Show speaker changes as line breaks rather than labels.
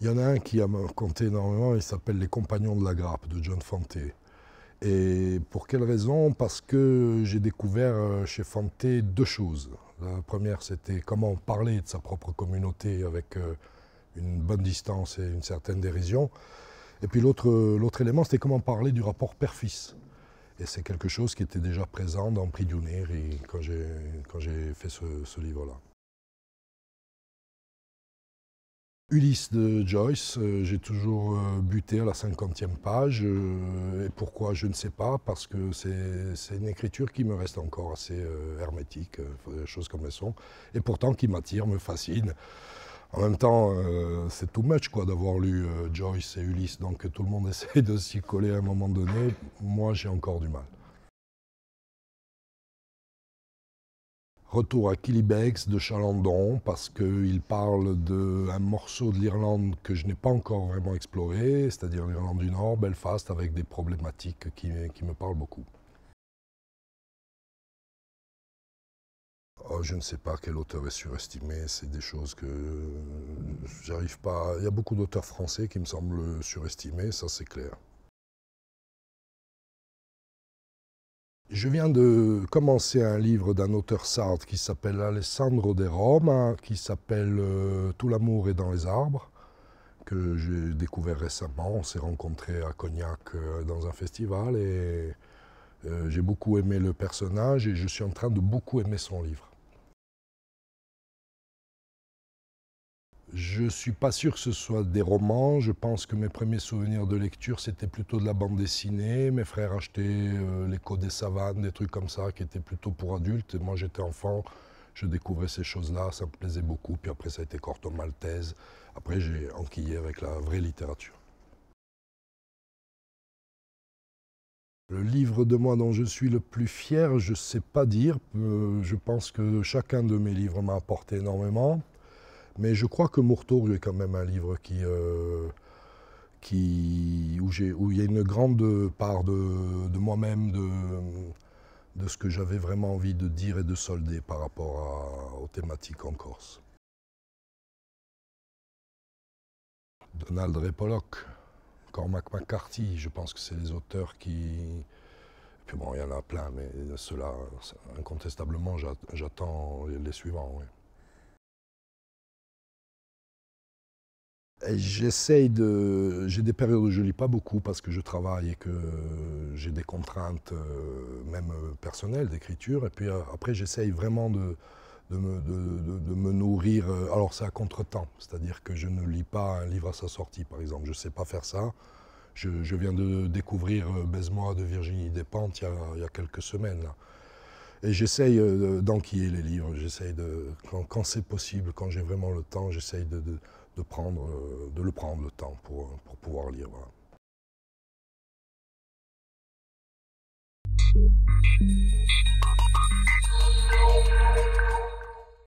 Il y en a un qui a compté énormément, il s'appelle Les Compagnons de la Grappe de John Fante. Et pour quelle raison Parce que j'ai découvert euh, chez Fante deux choses. La première, c'était comment parler de sa propre communauté avec euh, une bonne distance et une certaine dérision. Et puis euh, l'autre élément, c'était comment parler du rapport père-fils. Et c'est quelque chose qui était déjà présent dans Prix quand j'ai fait ce livre-là. Ulysse de Joyce, euh, j'ai toujours euh, buté à la cinquantième page. Euh, et pourquoi, je ne sais pas, parce que c'est une écriture qui me reste encore assez hermétique, des choses comme elles sont, et pourtant qui m'attire, me fascine. En même temps, c'est too much quoi d'avoir lu Joyce et Ulysse, donc tout le monde essaie de s'y coller à un moment donné. Moi, j'ai encore du mal. Retour à Kilibex de Chalandon parce qu'il parle d'un morceau de l'Irlande que je n'ai pas encore vraiment exploré, c'est-à-dire l'Irlande du Nord, Belfast, avec des problématiques qui, me parlent beaucoup. Oh, je ne sais pas quel auteur est surestimé, c'est des choses que j'arrive pas. Il y a beaucoup d'auteurs français qui me semblent surestimés, ça c'est clair. Je viens de commencer un livre d'un auteur sarde qui s'appelle Alessandro De Roma, qui s'appelle euh, Tout l'amour est dans les arbres, que j'ai découvert récemment. On s'est rencontrés à Cognac euh, dans un festival et euh, j'ai beaucoup aimé le personnage et je suis en train de beaucoup aimer son livre. Je ne suis pas sûr que ce soit des romans. Je pense que mes premiers souvenirs de lecture, c'était plutôt de la bande dessinée. Mes frères achetaient euh, les l'écho des savanes, des trucs comme ça, qui étaient plutôt pour adultes. moi, j'étais enfant, je découvrais ces choses-là, ça me plaisait beaucoup. Puis après, ça a été Corto Maltese. Après, j'ai enquillé avec la vraie littérature. Le livre de moi dont je suis le plus fier, je ne sais pas dire. Euh, je pense que chacun de mes livres m'a apporté énormément. Mais je crois que Mourtour est quand même un livre qui, euh, où, il y a une grande part de, moi-même, de, ce que j'avais vraiment envie de dire et de solder par rapport aux thématiques en Corse. Donald Ray Pollock, Cormac McCarthy, je pense que c'est les auteurs qui, puis bon, il y en a plein, mais ceux incontestablement, j'attends les suivants. J'essaye de. J'ai des périodes où je lis pas beaucoup parce que je travaille et que j'ai des contraintes, euh, même euh, personnelles, d'écriture. Et puis euh, après, j'essaye vraiment de, me, nourrir. Alors, c'est à contre-temps, c'est-à-dire que je ne lis pas un livre à sa sortie, par exemple. Je ne sais pas faire ça. Je, viens de découvrir Baise-moi de Virginie Despentes il y a, il y a quelques semaines. Là. Et j'essaye euh, d'enquiller les livres, j'essaye de, quand, c'est possible, quand j'ai vraiment le temps, j'essaye de, euh, le prendre le temps pour, euh, pouvoir lire.